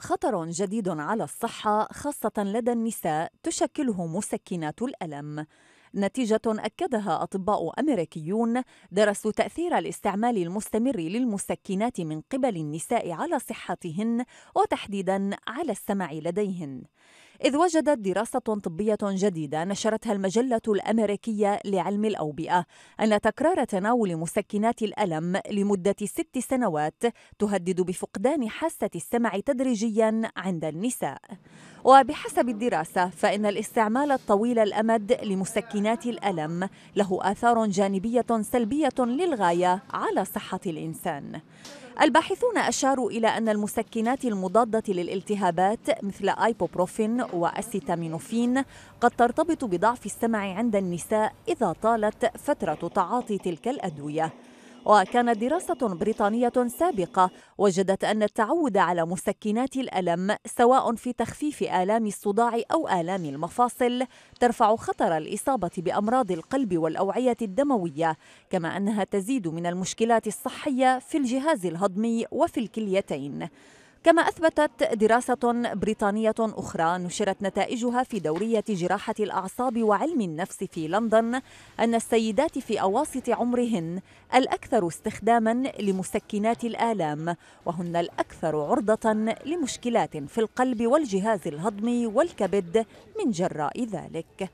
خطر جديد على الصحة خاصة لدى النساء تشكله مسكنات الألم. نتيجة أكدها أطباء أمريكيون درسوا تأثير الاستعمال المستمر للمسكنات من قبل النساء على صحتهن وتحديداً على السمع لديهن. إذ وجدت دراسة طبية جديدة نشرتها المجلة الأمريكية لعلم الأوبئة أن تكرار تناول مسكنات الألم لمدة ست سنوات تهدد بفقدان حاسة السمع تدريجيا عند النساء وبحسب الدراسة فإن الاستعمال الطويل الأمد لمسكنات الألم له آثار جانبية سلبية للغاية على صحة الإنسان الباحثون أشاروا إلى أن المسكنات المضادة للالتهابات مثل آيبوبروفين وأسيتامينوفين قد ترتبط بضعف السمع عند النساء إذا طالت فترة تعاطي تلك الأدوية وكانت دراسة بريطانية سابقة وجدت أن التعود على مسكنات الألم سواء في تخفيف آلام الصداع أو آلام المفاصل ترفع خطر الإصابة بأمراض القلب والأوعية الدموية كما أنها تزيد من المشكلات الصحية في الجهاز الهضمي وفي الكليتين كما أثبتت دراسة بريطانية أخرى نشرت نتائجها في دورية جراحة الأعصاب وعلم النفس في لندن أن السيدات في أواسط عمرهن الأكثر استخداماً لمسكنات الآلام وهن الأكثر عرضة لمشكلات في القلب والجهاز الهضمي والكبد من جراء ذلك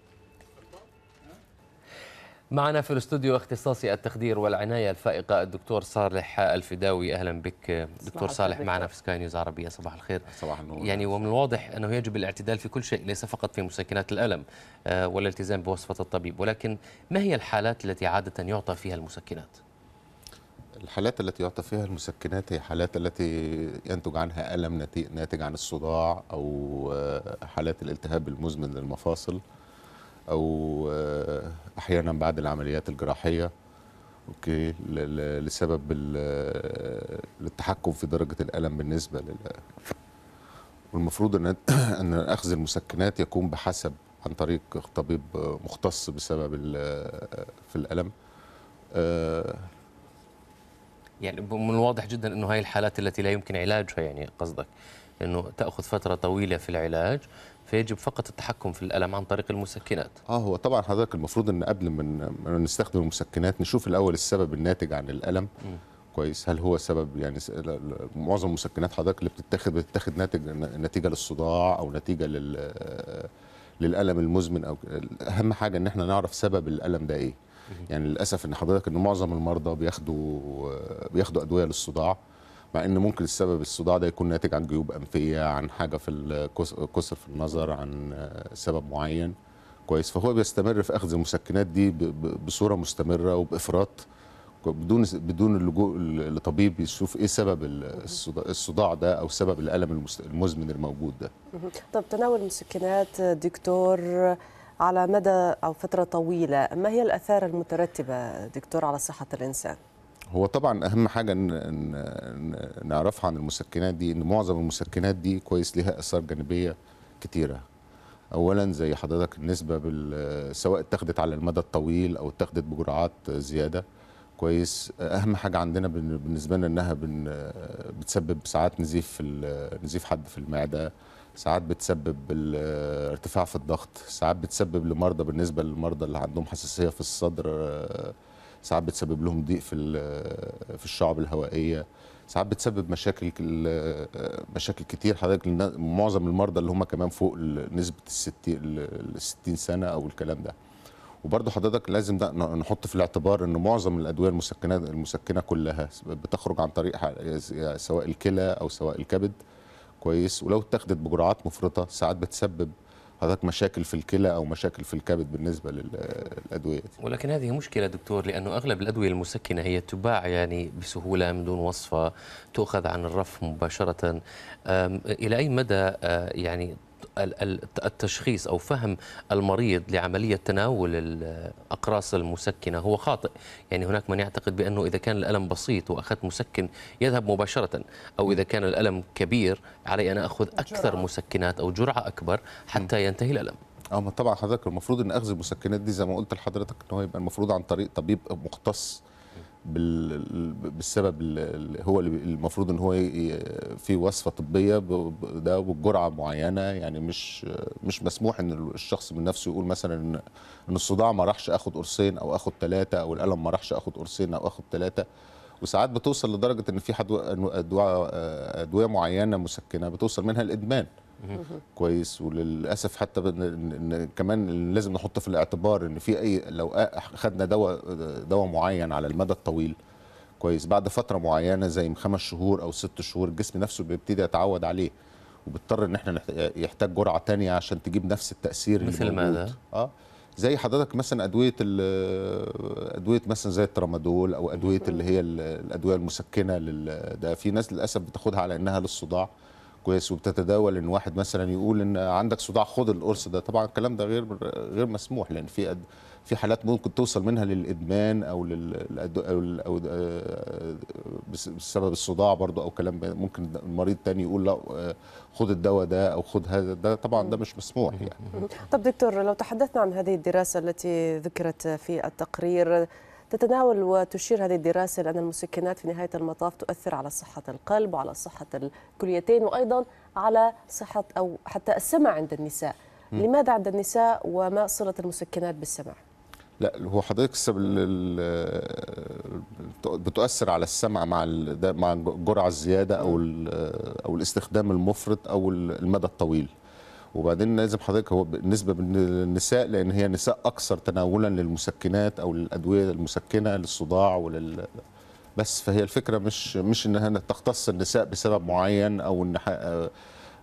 معنا في الاستوديو اختصاصي التخدير والعنايه الفائقه الدكتور صالح الفداوي اهلا بك دكتور صالح معنا في سكاي نيوز عربيه صباح الخير صباح النور يعني ومن الواضح انه يجب الاعتدال في كل شيء ليس فقط في مسكنات الالم آه، والالتزام بوصفه الطبيب ولكن ما هي الحالات التي عاده يعطى فيها المسكنات؟ الحالات التي يعطى فيها المسكنات هي حالات التي ينتج عنها الم ناتج عن الصداع او آه، حالات الالتهاب المزمن للمفاصل او آه، احيانا بعد العمليات الجراحيه اوكي لسبب التحكم آه، في درجه الالم بالنسبه لل والمفروض ان ان اخذ المسكنات يكون بحسب عن طريق طبيب مختص بسبب آه، في الالم يعني من الواضح جدا انه هاي الحالات التي لا يمكن علاجها يعني قصدك انه تاخذ فتره طويله في العلاج فيجب فقط التحكم في الألم عن طريق المسكنات اه هو طبعا حضرتك المفروض ان قبل ما نستخدم المسكنات نشوف الاول السبب الناتج عن الألم م. كويس هل هو سبب يعني معظم المسكنات حضرتك اللي بتتاخد بتتاخد ناتج نتيجه للصداع او نتيجه لل للالم المزمن او اهم حاجه ان احنا نعرف سبب الالم ده ايه يعني للاسف ان حضرتك ان معظم المرضى بياخدوا بياخدوا ادويه للصداع مع ان ممكن السبب الصداع ده يكون ناتج عن جيوب انفيه عن حاجه في كسر في النظر عن سبب معين كويس فهو بيستمر في اخذ المسكنات دي بصوره مستمره وبافراط بدون بدون اللجوء لطبيب يشوف ايه سبب الصداع ده او سبب الالم المزمن الموجود ده. طب تناول المسكنات دكتور على مدى او فتره طويله ما هي الاثار المترتبه دكتور على صحه الانسان؟ هو طبعا اهم حاجه ان نعرفها عن المسكنات دي ان معظم المسكنات دي كويس ليها اثار جانبيه كتيره اولا زي حضرتك النسبه بال... سواء اتخذت على المدى الطويل او اتخذت بجرعات زياده كويس اهم حاجه عندنا بالنسبه لنا انها بتسبب ساعات نزيف في نزيف حد في المعده ساعات بتسبب ارتفاع في الضغط ساعات بتسبب لمرضى بالنسبه للمرضى اللي عندهم حساسيه في الصدر ساعات بتسبب لهم ضيق في في الشعب الهوائيه ساعات بتسبب مشاكل مشاكل كتير حضرتك معظم المرضى اللي هم كمان فوق نسبه ال 60 سنه او الكلام ده وبرضه حضرتك لازم ده نحط في الاعتبار ان معظم الادويه المسكنه المسكنه كلها بتخرج عن طريق سواء الكلى او سواء الكبد كويس ولو اتخذت بجرعات مفرطه ساعات بتسبب حضرتك مشاكل في الكلى او مشاكل في الكبد بالنسبه للادويه دي. ولكن هذه مشكله دكتور لانه اغلب الادويه المسكنه هي تباع يعني بسهوله من دون وصفه تؤخذ عن الرف مباشره الى اي مدى آه، يعني التشخيص او فهم المريض لعمليه تناول الاقراص المسكنه هو خاطئ، يعني هناك من يعتقد بانه اذا كان الالم بسيط واخذت مسكن يذهب مباشره، او اذا كان الالم كبير علي ان اخذ اكثر مسكنات او جرعه اكبر حتى ينتهي الالم. اه طبعا حضرتك المفروض ان اخذ المسكنات دي زي ما قلت لحضرتك ان هو يبقى المفروض عن طريق طبيب مختص بالسبب اللي هو المفروض ان هو في وصفه طبيه ده بجرعه معينه يعني مش مش مسموح ان الشخص من نفسه يقول مثلا ان الصداع ما راحش اخد قرصين او اخد ثلاثه او الالم ما راحش اخد قرصين او اخد ثلاثه وساعات بتوصل لدرجه ان في حد آه، ادويه معينه مسكنه بتوصل منها الادمان كويس وللاسف حتى إن كمان لازم نحط في الاعتبار ان في اي لو خدنا دواء دواء معين على المدى الطويل كويس بعد فتره معينه زي من خمس شهور او ست شهور الجسم نفسه بيبتدي يتعود عليه وبيضطر ان احنا يحتاج جرعه تانية عشان تجيب نفس التاثير مثل ماذا؟ اه زي حضرتك مثلا ادويه ادويه مثلا زي الترامادول او ادويه اللي هي الادويه المسكنه لل... ده في ناس للاسف بتاخدها على انها للصداع كويس وبتتداول ان واحد مثلا يقول ان عندك صداع خد القرص ده طبعا الكلام ده غير غير مسموح لان في أد... في حالات ممكن توصل منها للادمان او لل او, أو بسبب الصداع برضو او كلام ممكن المريض تاني يقول لا خد الدواء ده او خد هذا ده طبعا ده مش مسموح يعني طب دكتور لو تحدثنا عن هذه الدراسه التي ذكرت في التقرير تتناول وتشير هذه الدراسة لأن المسكنات في نهاية المطاف تؤثر على صحة القلب وعلى صحة الكليتين وأيضا على صحة أو حتى السمع عند النساء م. لماذا عند النساء وما صلة المسكنات بالسمع؟ لا هو حضرتك بتؤثر على السمع مع مع الجرعه الزياده او او الاستخدام المفرط او المدى الطويل وبعدين لازم حضرتك هو بالنسبه للنساء لان هي نساء اكثر تناولا للمسكنات او للادويه المسكنه للصداع ولل بس فهي الفكره مش مش انها تختص النساء بسبب معين او ان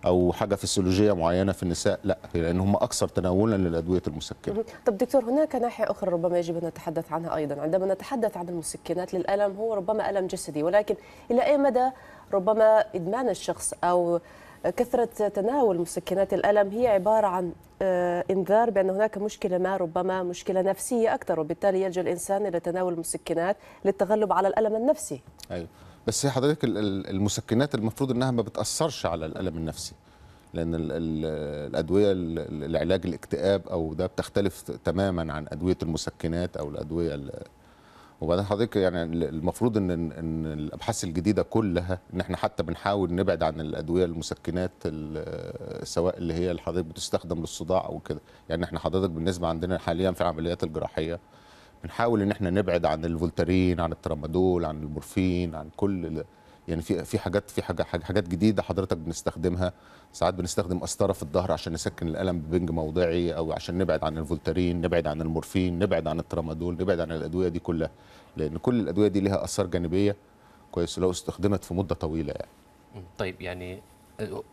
او حاجه فسيولوجيه معينه في النساء لا لان هم اكثر تناولا للادويه المسكنه طب دكتور هناك ناحيه اخرى ربما يجب ان نتحدث عنها ايضا عندما نتحدث عن المسكنات للالم هو ربما الم جسدي ولكن الى اي مدى ربما ادمان الشخص او كثرة تناول مسكنات الألم هي عبارة عن آه، انذار بان هناك مشكله ما ربما مشكله نفسيه اكثر وبالتالي يلجا الانسان الى تناول المسكنات للتغلب على الالم النفسي ايوه بس حضرتك المسكنات المفروض انها ما بتاثرش على الالم النفسي لان الادويه لعلاج الاكتئاب او ده بتختلف تماما عن ادويه المسكنات او الادويه وبعدين حضرتك يعني المفروض ان ان الابحاث الجديده كلها ان احنا حتى بنحاول نبعد عن الادويه المسكنات سواء اللي هي حضرتك بتستخدم للصداع او كده يعني احنا حضرتك بالنسبه عندنا حاليا في العمليات الجراحيه بنحاول ان احنا نبعد عن الفولترين عن الترامادول عن المورفين عن كل يعني في في حاجات في حاجة حاجات جديده حضرتك بنستخدمها ساعات بنستخدم قسطره في الظهر عشان نسكن الالم ببنج موضعي او عشان نبعد عن الفولتارين نبعد عن المورفين نبعد عن الترامادول نبعد عن الادويه دي كلها لان كل الادويه دي ليها اثار جانبيه كويس لو استخدمت في مده طويله يعني طيب يعني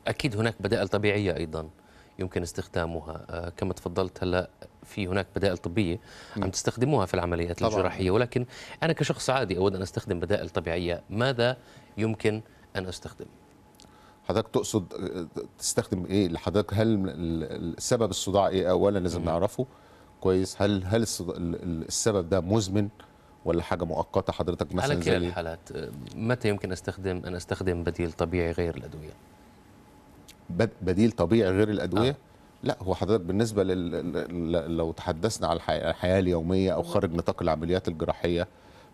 اكيد هناك بدائل طبيعيه ايضا يمكن استخدامها آه، كما تفضلت هلا في هناك بدائل طبيه عم تستخدموها في العمليات طبعا. الجراحيه ولكن انا كشخص عادي اود ان استخدم بدائل طبيعيه ماذا يمكن ان استخدم حضرتك تقصد آه، تستخدم ايه لحضرتك هل سبب الصداع ايه اولا لازم نعرفه كويس هل هل السبب ده مزمن ولا حاجه مؤقته حضرتك مثلا على كلا الحالات آه، متى يمكن استخدم ان استخدم بديل طبيعي غير الادويه بديل طبيعي غير الادويه آه. لا هو حضرتك بالنسبه لل... لو تحدثنا على الحياه اليوميه او خارج نطاق العمليات الجراحيه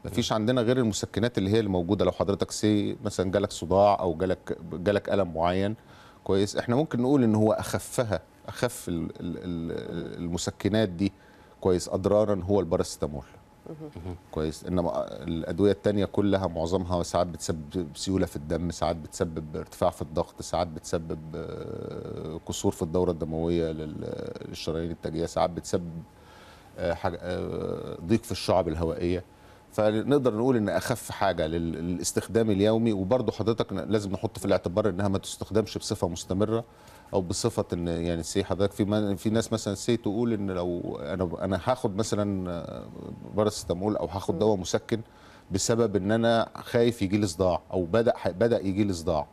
مفيش عندنا غير المسكنات اللي هي الموجوده لو حضرتك سي مثلا جالك صداع او جالك جالك الم معين كويس احنا ممكن نقول ان هو اخفها اخف المسكنات دي كويس اضرارا هو الباراسيتامول كويس انما الادويه الثانيه كلها معظمها ساعات بتسبب سيوله في الدم ساعات بتسبب ارتفاع في الضغط ساعات بتسبب قصور آه، في الدوره الدمويه للشرايين التاجيه ساعات بتسبب آه، آه، ضيق في الشعب الهوائيه فنقدر نقول ان اخف حاجه للاستخدام اليومي وبرضه حضرتك لازم نحط في الاعتبار انها ما تستخدمش بصفه مستمره او بصفه ان يعني سي حضرتك في في ناس مثلا سي تقول ان لو انا انا هاخد مثلا باراسيتامول او هاخد دواء مسكن بسبب ان انا خايف يجي لي صداع او بدا بدا يجي لي صداع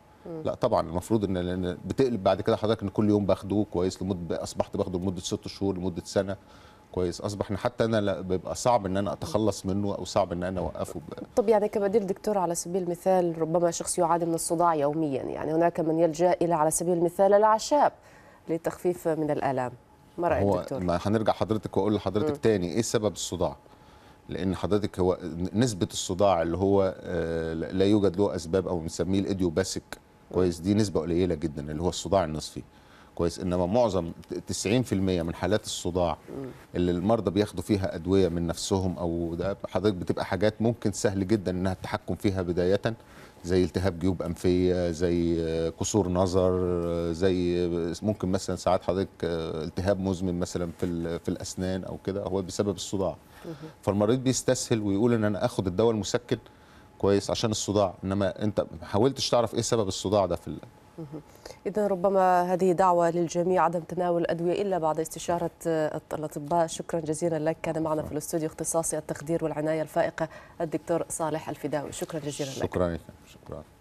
لا طبعا المفروض ان بتقلب بعد كده حضرتك ان كل يوم باخده كويس لمده اصبحت باخده لمده ست شهور لمده سنه كويس اصبح حتى انا بيبقى صعب ان انا اتخلص منه او صعب ان انا اوقفه بقى. طب يعني كبديل دكتور على سبيل المثال ربما شخص يعاني من الصداع يوميا يعني هناك من يلجا الى على سبيل المثال الاعشاب لتخفيف من الالام ما رايك هو دكتور؟ ما هنرجع حضرتك واقول لحضرتك م. تاني ايه سبب الصداع؟ لان حضرتك هو نسبه الصداع اللي هو آه، لا يوجد له اسباب او بنسميه الايديوباسيك كويس دي نسبه قليله جدا اللي هو الصداع النصفي كويس انما معظم 90% من حالات الصداع اللي المرضى بياخدوا فيها ادويه من نفسهم او ده حضرتك بتبقى حاجات ممكن سهل جدا انها التحكم فيها بدايه زي التهاب جيوب انفيه زي كسور نظر زي ممكن مثلا ساعات حضرتك التهاب مزمن مثلا في في الاسنان او كده هو بسبب الصداع فالمريض بيستسهل ويقول ان انا اخد الدواء المسكن كويس عشان الصداع انما انت ما حاولتش تعرف ايه سبب الصداع ده في إذا ربما هذه دعوة للجميع عدم تناول الأدوية إلا بعد استشارة الأطباء شكرا جزيلا لك كان معنا في الاستوديو اختصاصي التخدير والعناية الفائقة الدكتور صالح الفداوي شكرا جزيلا شكرا لك شكرا شكرا